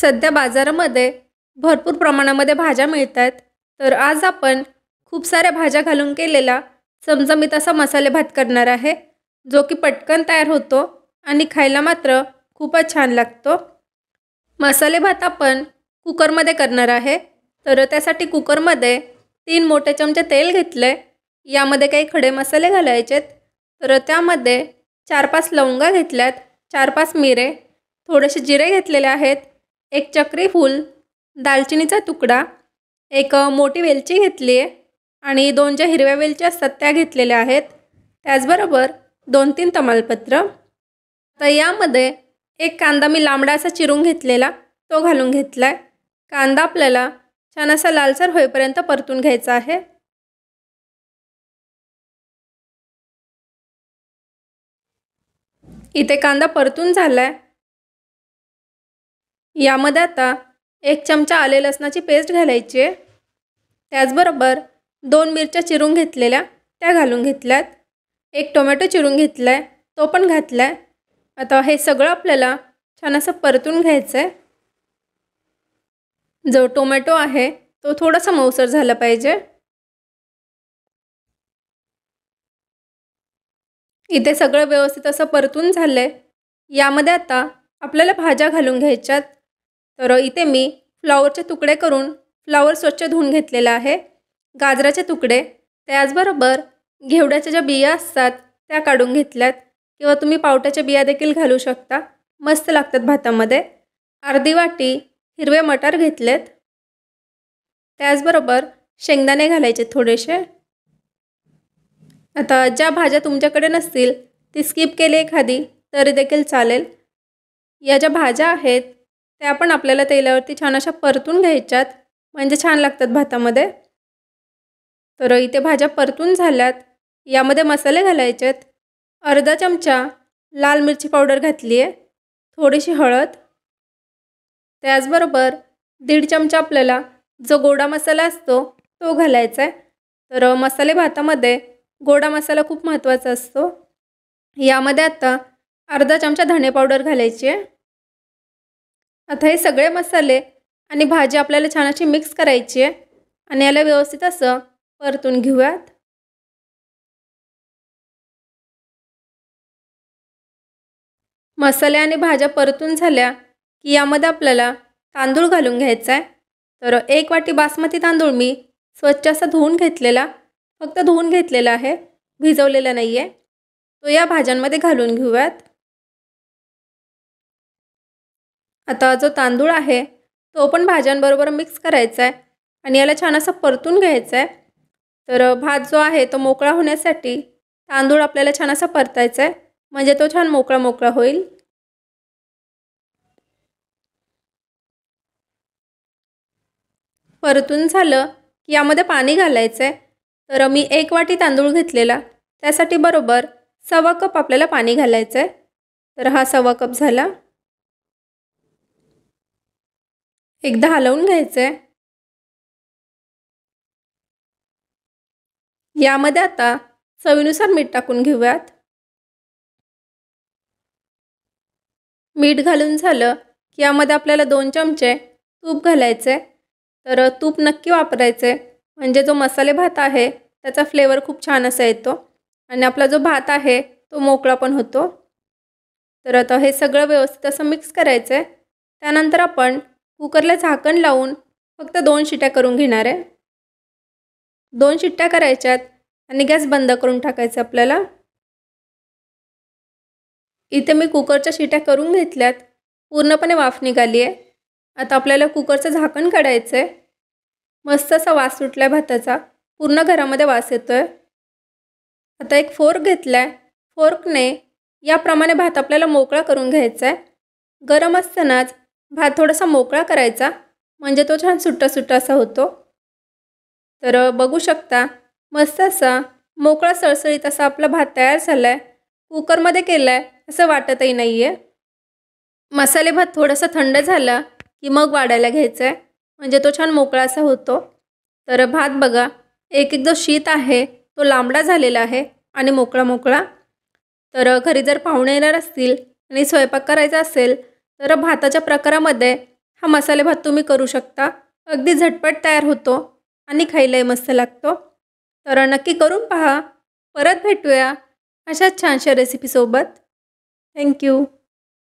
सध्या बाजारामध्ये भरपूर प्रमाणामध्ये भाज्या मिळत आहेत तर आज आपण खूप साऱ्या भाज्या घालून केलेला चमचमीत असा मसाले भात करणार आहे जो की पटकन तयार होतो आणि खायला मात्र खूपच छान लागतो मसाले भात आपण कुकरमध्ये करणार आहे तर त्यासाठी कुकरमध्ये तीन मोठे चमचे तेल घेतले यामध्ये काही खडे मसाले घालायचेत तर त्यामध्ये चार पाच लवंगा घेतल्यात चार पाच मिरे थोडेसे जिरे घेतलेले आहेत एक चक्री फूल दालचिनीचा तुकडा एक मोठी वेलची घेतली आहे आणि दोन ज्या हिरव्या वेलच्या असतात त्या घेतलेल्या आहेत त्याचबरोबर दोन तीन तमालपत्र तर यामध्ये एक कांदा मी लांबडा असा चिरून घेतलेला तो घालून घेतला आहे कांदा आपल्याला छान असा लालसर होईपर्यंत परतून घ्यायचा आहे इथे कांदा परतून झाला आहे यामध्ये आता एक चमचा आले लसणाची पेस्ट घालायची आहे त्याचबरोबर दोन मिरच्या चिरून घेतलेल्या त्या घालून घेतल्यात एक टोमॅटो चिरून घेतला आहे तो पण घातला आहे आता हे सगळं आपल्याला छान असं परतून घ्यायचं आहे जो टोमॅटो आहे तो थोडासा मऊसर झाला पाहिजे इथे सगळं व्यवस्थित असं परतून झालं आहे यामध्ये आता आपल्याला भाज्या घालून घ्यायच्यात तर इथे मी फ्लॉवरचे तुकडे करून फ्लॉवर स्वच्छ धुवून घेतलेला आहे गाजराचे तुकडे त्याचबरोबर घेवड्याच्या ज्या बिया असतात त्या काढून घेतल्यात किंवा तुम्ही पावट्याच्या बिया देखील घालू शकता मस्त लागतात भातामध्ये अर्धी वाटी हिरवे मटार घेतलेत त्याचबरोबर शेंगदाणे घालायचे थोडेसे आता ज्या भाज्या तुमच्याकडे नसतील ती स्किप केली एखादी तरी देखील चालेल या ज्या भाज्या आहेत त्या पण आपल्याला तेलावरती छान अशा परतून घ्यायच्यात म्हणजे छान लागतात भातामध्ये तर इथे भाज्या परतून झाल्यात यामध्ये मसाले घालायचेत अर्धा चमचा लाल मिरची पावडर घातली आहे थोडीशी हळद त्याचबरोबर दीड चमचा आपल्याला जो गोडा मसाला असतो तो घालायचा आहे तर मसाले भातामध्ये गोडा मसाला खूप महत्त्वाचा असतो यामध्ये आता अर्धा चमचा धणे पावडर घालायची आहे आता हे सगळे मसाले आणि भाजी आपल्याला छान अशी मिक्स करायची आहे आणि याला व्यवस्थित असं परतून घेऊयात मसाले आणि भाज्या परतून झाल्या की यामध्ये आपल्याला तांदूळ घालून घ्यायचा आहे तर एक वाटी बासमती तांदूळ मी स्वच्छ असा धुवून घेतलेला फक्त धुवून घेतलेला आहे भिजवलेला नाही आहे तो या भाज्यांमध्ये घालून घेऊयात आता जो तांदूळ आहे तो पण भाज्यांबरोबर मिक्स करायचा आहे आणि याला छान असा परतून घ्यायचा आहे तर भात जो आहे तो मोकळा होण्यासाठी तांदूळ आपल्याला छान असा परतायचा आहे म्हणजे तो छान मोकळा मोकळा होईल परतून झालं की यामध्ये पाणी घालायचं आहे तर मी एक वाटी तांदूळ घेतलेला त्यासाठी बरोबर सव्वा कप आपल्याला पाणी घालायचं आहे तर हा सव्वा कप झाला एकदा हलवून घ्यायचं आहे यामध्ये आता चवीनुसार मीठ टाकून घेऊयात मीठ घालून झालं की यामध्ये आपल्याला दोन चमचे तूप घालायचे तर तूप नक्की वापरायचे म्हणजे जो मसाले भात आहे त्याचा फ्लेवर खूप छान असा येतो आणि आपला जो भात आहे तो मोकळा पण होतो तर आता हे सगळं व्यवस्थित असं मिक्स करायचं आहे त्यानंतर आपण कुकरला झाकण लावून फक्त दोन शिट्या करून घेणार आहे दोन शिट्ट्या करायच्यात आणि गॅस बंद करून टाकायचा आपल्याला इथे मी कुकरच्या शिट्या करून घेतल्यात पूर्णपणे वाफ निघाली आहे आता आपल्याला कुकरचं झाकण काढायचं आहे मस्त असा वास सुटला आहे भाताचा पूर्ण घरामध्ये वास येतो आहे आता एक फोर्क घेतला आहे फोर्कने याप्रमाणे भात आपल्याला मोकळा करून घ्यायचा आहे गरम असतानाच भात थोडासा मोकळा करायचा म्हणजे तो छान सुट्टा सुट्टा असा होतो तर बघू शकता मस्त असा मोकळा सळसळीत असा आपला भात तयार झाला आहे कुकरमध्ये केला आहे असं वाटतही नाही आहे मसाले भात थोडासा थंड झाला की मग वाढायला घ्यायचा आहे म्हणजे तो छान मोकळा असा होतो तर भात बघा एक एक जो शीत आहे तो लांबडा झालेला आहे आणि मोकळा मोकळा तर घरी जर पाहुणे येणार असतील आणि स्वयंपाक करायचा असेल तर भाताच्या प्रकारामध्ये हा मसाले भात तुम्ही करू शकता अगदी झटपट तयार होतो आणि खायलाही मस्त लागतो तर नक्की करून पहा परत भेटूया अशाच छानशा रेसिपीसोबत थँक्यू